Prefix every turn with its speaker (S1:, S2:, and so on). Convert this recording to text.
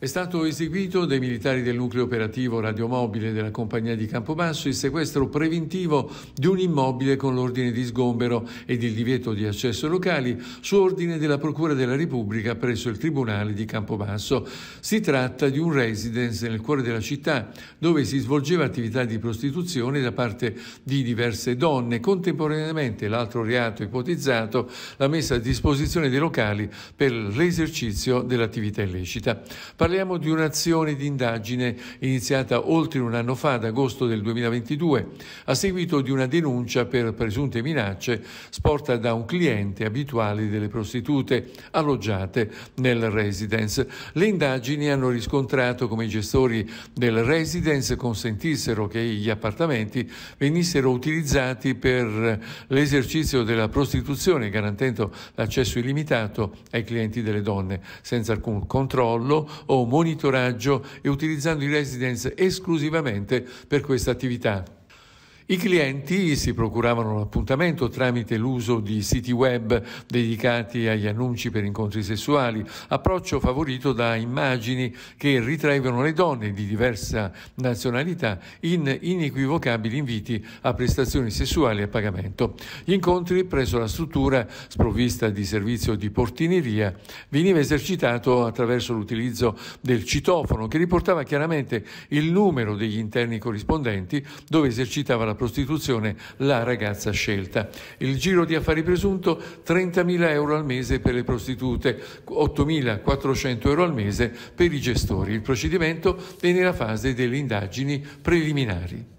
S1: È stato eseguito dai militari del nucleo operativo radiomobile della compagnia di Campobasso il sequestro preventivo di un immobile con l'ordine di sgombero ed il divieto di accesso locali su ordine della Procura della Repubblica presso il Tribunale di Campobasso. Si tratta di un residence nel cuore della città dove si svolgeva attività di prostituzione da parte di diverse donne. Contemporaneamente l'altro reato ipotizzato la messa a disposizione dei locali per l'esercizio dell'attività illecita. Parliamo di un'azione di indagine iniziata oltre un anno fa, ad agosto del 2022, a seguito di una denuncia per presunte minacce sporta da un cliente abituale delle prostitute alloggiate nel residence. Le indagini hanno riscontrato come i gestori del residence consentissero che gli appartamenti venissero utilizzati per l'esercizio della prostituzione, garantendo l'accesso illimitato ai clienti delle donne, senza alcun controllo o monitoraggio e utilizzando i residence esclusivamente per questa attività. I clienti si procuravano l'appuntamento tramite l'uso di siti web dedicati agli annunci per incontri sessuali, approccio favorito da immagini che ritraevano le donne di diversa nazionalità in inequivocabili inviti a prestazioni sessuali a pagamento. Gli incontri presso la struttura, sprovvista di servizio di portineria, veniva esercitato attraverso l'utilizzo del citofono che riportava chiaramente il numero degli interni corrispondenti dove esercitava la prostituzione la ragazza scelta. Il giro di affari presunto 30.000 euro al mese per le prostitute, 8.400 euro al mese per i gestori. Il procedimento è nella fase delle indagini preliminari.